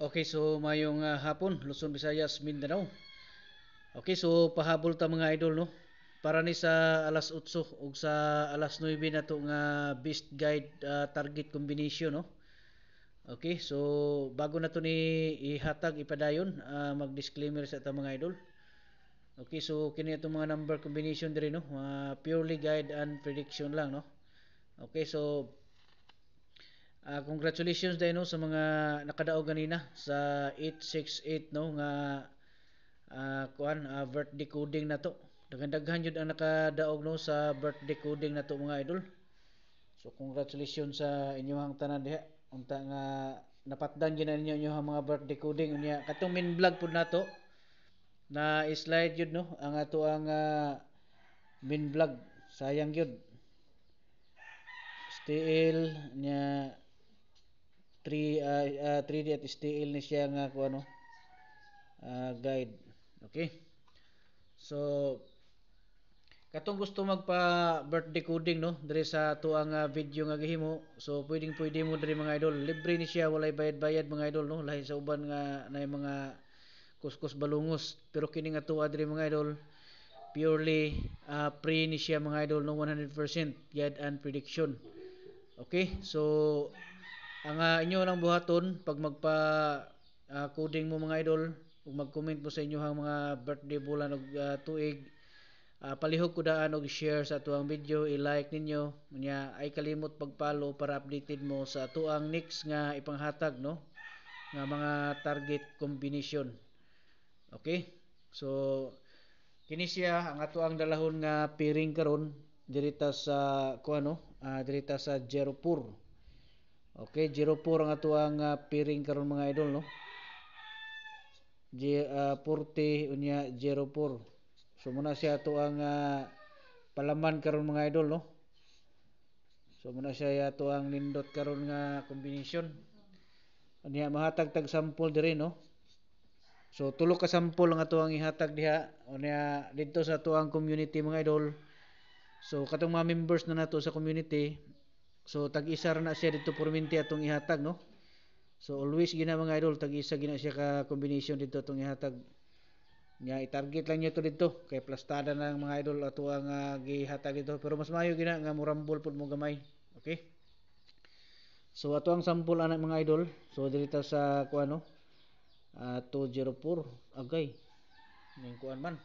Okay, so mayong uh, hapon, Luzon, Visayas, Mindanao. Okay, so pahabol ta mga idol no. Para ni sa alas 8 ug sa alas 9 na to nga best guide uh, target combination no. Okay, so bago na to ni ihatag ipadayon, uh, mag-disclaimer sa ta mga idol. Okay, so kini itong mga number combination diri no, uh, purely guide and prediction lang no. Okay, so Uh, congratulations dahil no sa mga nakadaog ganina sa 868 no nga uh, kuan uh, ah, birth decoding na to. Daghan-daghan jud ang nakadaog no sa birthday decoding na to mga idol. So congratulations sa inyong tanan diha unta nga napatdan gyud ninyo inyong mga birthday decoding unya katong min vlog pud nato na slide jud no ang ato ang uh, main vlog sayang jud STL nya 3 uh, uh, 3D at STL ni siya nga ko ano uh, guide okay so katong gusto magpa birthday coding no diri sa tuang uh, video nga gihimo so pwedeng pwede mo diri mga idol libre ni siya walay bayad-bayad mga idol no lahi sa uban nga na mga kuskus balungos pero kini nga tuwa diri mga idol purely uh, ah, pre ni siya mga idol no 100% guide and prediction okay so ang uh, inyo lang buhaton pag magpa uh, coding mo mga idol ug mag-comment mo sa inyo inyohang mga birthday bulan og uh, ah, tuig uh, palihog ko daan og share sa tuang video i-like ninyo nya ay kalimot pag-follow para updated mo sa tuang next nga ipanghatag no nga mga target combination okay so kini siya ang atoang dalahon nga pairing karon dirita sa kuano uh, dirita sa Jeropur Okay, 04 nga ato ang uh, piring karon mga idol no. G, uh, 40 unya 04. So muna siya ato ang uh, palaman karon mga idol no. So muna siya ato ang nindot karon nga combination. Unya mahatag tag sample diri no. So tulok ka sample nga ato ang ihatag diha unya didto sa ato ang community mga idol. So katong mga members na nato sa community So tag-isa ra na siya dito Purminti atong ihatag no. So always gina mga idol tag-isa gina siya ka combination dito atong ihatag. Nga i-target lang niyo to dito kay plastada na mga idol ato ang uh, gihatag dito pero mas maayo gina nga murambol pud mo gamay. Okay? So ato ang sample anak mga idol. So dito sa kuano uh, 204 agay. Ning kuan man.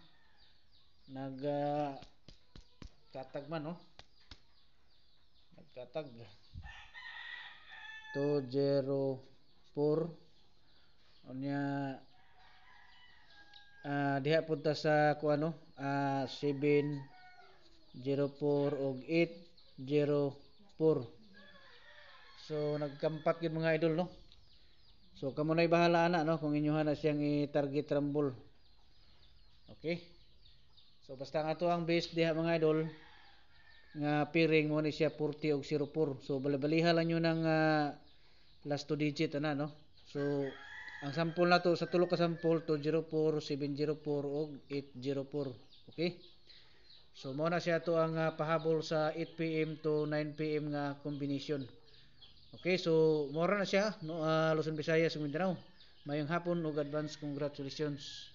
Nag uh, tatag man no. Nagkatag. 204 unya uh, diha punta sa kuano uh, 704 og 804 So nagkampat gyud mga idol no. So kamo nay bahala ana no kung inyoha na siyang i-target rambol. Okay? So basta nga to ang base diha mga idol nga piring mo ni siya 40 og 04 so balabaliha lang nyo ng uh, last two digit ana no so ang sample na to sa tulo ka sample 204 704 og 804 okay so mo na siya to ang uh, pahabol sa 8 pm to 9 pm nga combination okay so mora na siya no uh, Luzon Visayas Mindanao mayong hapon ug advance congratulations